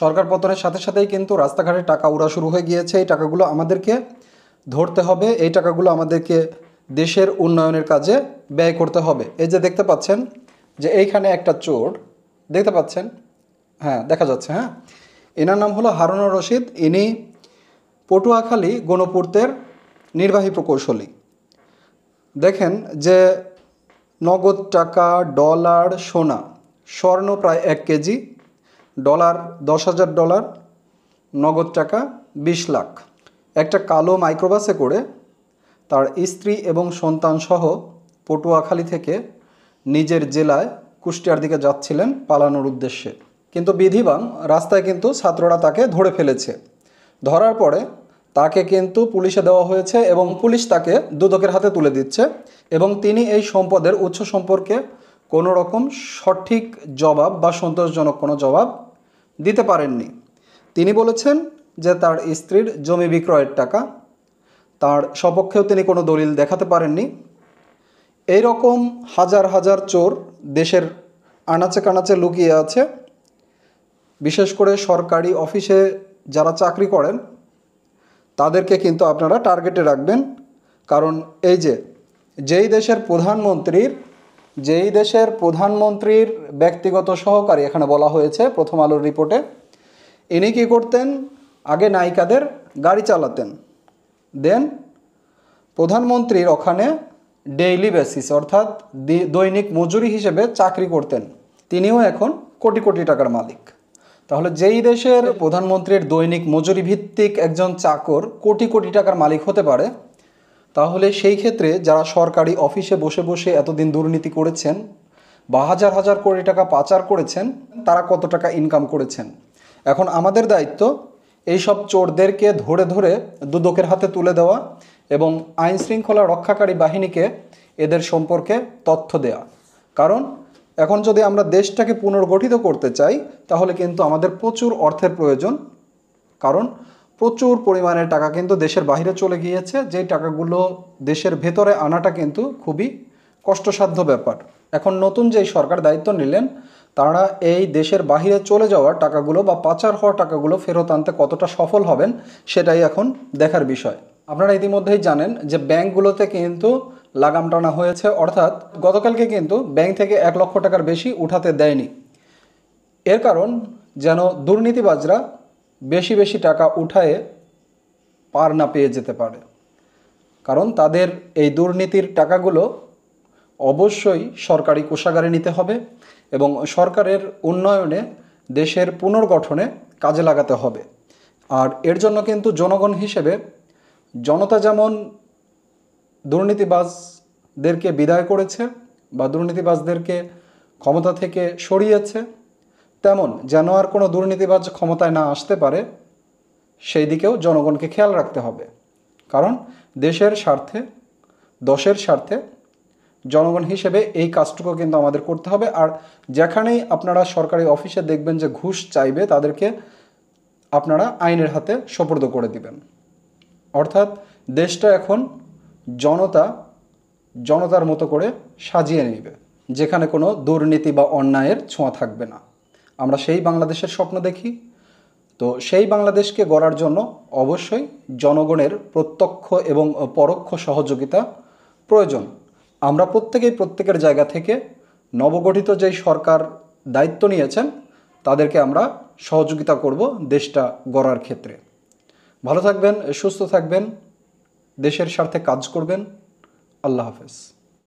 সরকার পতনের সাথে সাথেই কিন্তু রাস্তাঘাটে টাকা উড়া শুরু হয়ে গিয়েছে এই টাকাগুলো আমাদেরকে ধরতে হবে এই টাকাগুলো আমাদেরকে দেশের উন্নয়নের কাজে ব্যয় করতে হবে এই যে দেখতে পাচ্ছেন যে এইখানে একটা চোর দেখতে পাচ্ছেন হ্যাঁ দেখা যাচ্ছে হ্যাঁ এনার নাম হলো হারুনুর রশিদ ইনি পটুয়াখালী গণপূর্তের নির্বাহী প্রকৌশলী দেখেন যে নগদ টাকা ডলার সোনা স্বর্ণ প্রায় এক কেজি ডলার দশ হাজার ডলার নগদ টাকা বিশ লাখ একটা কালো মাইক্রোবাসে করে তার স্ত্রী এবং সন্তানসহ পটুয়াখালী থেকে নিজের জেলায় কুষ্টিয়ার দিকে যাচ্ছিলেন পালানোর উদ্দেশ্যে কিন্তু বিধিবাং রাস্তায় কিন্তু ছাত্ররা তাকে ধরে ফেলেছে ধরার পরে তাকে কিন্তু পুলিশে দেওয়া হয়েছে এবং পুলিশ তাকে দুদকের হাতে তুলে দিচ্ছে এবং তিনি এই সম্পদের উৎস সম্পর্কে কোনো রকম সঠিক জবাব বা সন্তোষজনক কোনো জবাব দিতে পারেননি তিনি বলেছেন যে তার স্ত্রীর জমি বিক্রয়ের টাকা তার সপক্ষেও তিনি কোনো দলিল দেখাতে পারেননি এই রকম হাজার হাজার চোর দেশের আনাচে কানাচে লুকিয়ে আছে বিশেষ করে সরকারি অফিসে যারা চাকরি করেন তাদেরকে কিন্তু আপনারা টার্গেটে রাখবেন কারণ এই যে যেই দেশের প্রধানমন্ত্রীর যেই দেশের প্রধানমন্ত্রীর ব্যক্তিগত সহকারী এখানে বলা হয়েছে প্রথম আলোর রিপোর্টে ইনি কী করতেন আগে নায়িকাদের গাড়ি চালাতেন দেন প্রধানমন্ত্রীর ওখানে ডেইলি বেসিস অর্থাৎ দৈনিক মজুরি হিসেবে চাকরি করতেন তিনিও এখন কোটি কোটি টাকার মালিক তাহলে যেই দেশের প্রধানমন্ত্রীর দৈনিক মজুরি ভিত্তিক একজন চাকর কোটি কোটি টাকার মালিক হতে পারে তাহলে সেই ক্ষেত্রে যারা সরকারি অফিসে বসে বসে এতদিন দুর্নীতি করেছেন বা হাজার হাজার কোটি টাকা পাচার করেছেন তারা কত টাকা ইনকাম করেছেন এখন আমাদের দায়িত্ব এই সব চোরদেরকে ধরে ধরে দুদকের হাতে তুলে দেওয়া এবং আইন শৃঙ্খলা রক্ষাকারী বাহিনীকে এদের সম্পর্কে তথ্য দেয়া কারণ এখন যদি আমরা দেশটাকে পুনর্গঠিত করতে চাই তাহলে কিন্তু আমাদের প্রচুর অর্থের প্রয়োজন কারণ প্রচুর পরিমাণে টাকা কিন্তু দেশের বাহিরে চলে গিয়েছে যে টাকাগুলো দেশের ভেতরে আনাটা কিন্তু খুবই কষ্টসাধ্য ব্যাপার এখন নতুন যেই সরকার দায়িত্ব নিলেন তারা এই দেশের বাহিরে চলে যাওয়া টাকাগুলো বা পাচার হওয়া টাকাগুলো ফেরত আনতে কতটা সফল হবেন সেটাই এখন দেখার বিষয় আপনারা ইতিমধ্যেই জানেন যে ব্যাংকগুলোতে কিন্তু লাগাম টানা হয়েছে অর্থাৎ গতকালকে কিন্তু ব্যাংক থেকে এক লক্ষ টাকার বেশি উঠাতে দেয়নি এর কারণ যেন দুর্নীতিবাজরা বেশি বেশি টাকা উঠায়ে পার না পেয়ে যেতে পারে কারণ তাদের এই দুর্নীতির টাকাগুলো অবশ্যই সরকারি কোষাগারে নিতে হবে এবং সরকারের উন্নয়নে দেশের পুনর্গঠনে কাজে লাগাতে হবে আর এর জন্য কিন্তু জনগণ হিসেবে জনতা যেমন দুর্নীতিবাজদেরকে বিদায় করেছে বা দুর্নীতিবাজদেরকে ক্ষমতা থেকে সরিয়েছে তেমন যেন আর কোনো দুর্নীতিবাজ ক্ষমতায় না আসতে পারে সেই দিকেও জনগণকে খেয়াল রাখতে হবে কারণ দেশের স্বার্থে দশের স্বার্থে জনগণ হিসেবে এই কাজটুকু কিন্তু আমাদের করতে হবে আর যেখানেই আপনারা সরকারি অফিসে দেখবেন যে ঘুষ চাইবে তাদেরকে আপনারা আইনের হাতে সোপর্দ করে দিবেন অর্থাৎ দেশটা এখন জনতা জনতার মতো করে সাজিয়ে নেবে যেখানে কোনো দুর্নীতি বা অন্যায়ের ছোঁয়া থাকবে না আমরা সেই বাংলাদেশের স্বপ্ন দেখি তো সেই বাংলাদেশকে গড়ার জন্য অবশ্যই জনগণের প্রত্যক্ষ এবং পরোক্ষ সহযোগিতা প্রয়োজন আমরা প্রত্যেকেই প্রত্যেকের জায়গা থেকে নবগঠিত যেই সরকার দায়িত্ব নিয়েছেন তাদেরকে আমরা সহযোগিতা করব দেশটা গড়ার ক্ষেত্রে ভালো থাকবেন সুস্থ থাকবেন দেশের স্বার্থে কাজ করবেন আল্লাহ হাফেজ